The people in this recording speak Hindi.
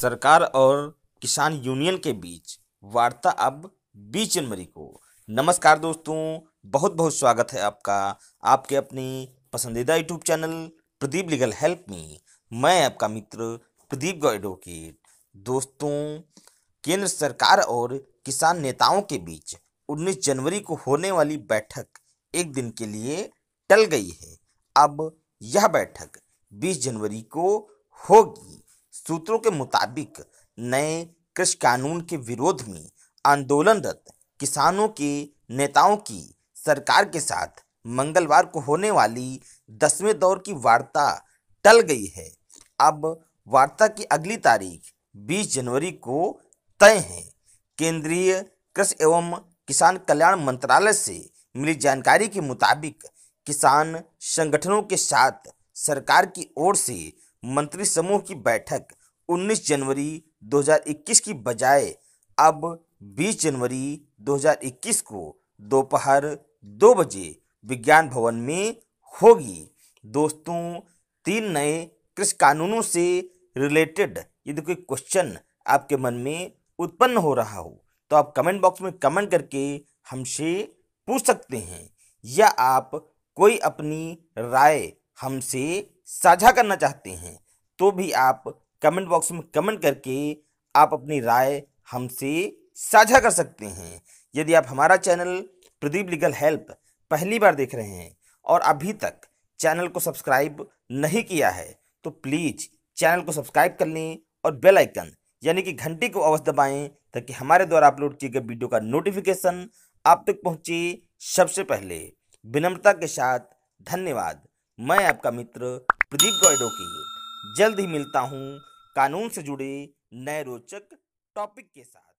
सरकार और किसान यूनियन के बीच वार्ता अब बीस जनवरी को नमस्कार दोस्तों बहुत बहुत स्वागत है आपका आपके अपने पसंदीदा YouTube channel Pradeep legal help में मैं आपका मित्र प्रदीप गौ एडवोकेट दोस्तों केंद्र सरकार और किसान नेताओं के बीच 19 जनवरी को होने वाली बैठक एक दिन के लिए टल गई है अब यह बैठक 20 जनवरी को होगी सूत्रों के मुताबिक नए कृषि कानून के विरोध में आंदोलनरत किसानों के नेताओं की सरकार के साथ मंगलवार को होने वाली दसवें दौर की वार्ता टल गई है अब वार्ता की अगली तारीख 20 जनवरी को तय है केंद्रीय कृषि एवं किसान कल्याण मंत्रालय से मिली जानकारी के मुताबिक किसान संगठनों के साथ सरकार की ओर से मंत्री समूह की बैठक 19 जनवरी 2021 की बजाय अब 20 जनवरी 2021 को दोपहर दो बजे विज्ञान भवन में होगी दोस्तों तीन नए कृषि कानूनों से रिलेटेड यदि कोई क्वेश्चन आपके मन में उत्पन्न हो रहा हो तो आप कमेंट बॉक्स में कमेंट करके हमसे पूछ सकते हैं या आप कोई अपनी राय हमसे साझा करना चाहते हैं तो भी आप कमेंट बॉक्स में कमेंट करके आप अपनी राय हमसे साझा कर सकते हैं यदि आप हमारा चैनल प्रदीप लीगल हेल्प पहली बार देख रहे हैं और अभी तक चैनल को सब्सक्राइब नहीं किया है तो प्लीज़ चैनल को सब्सक्राइब कर लें और बेल आइकन यानी कि घंटी को अवश्य दबाएं ताकि हमारे द्वारा अपलोड किए गए वीडियो का नोटिफिकेशन आप तक पहुंचे सबसे पहले विनम्रता के साथ धन्यवाद मैं आपका मित्र प्रदीप गौडो की जल्द ही मिलता हूँ कानून से जुड़े नए रोचक टॉपिक के साथ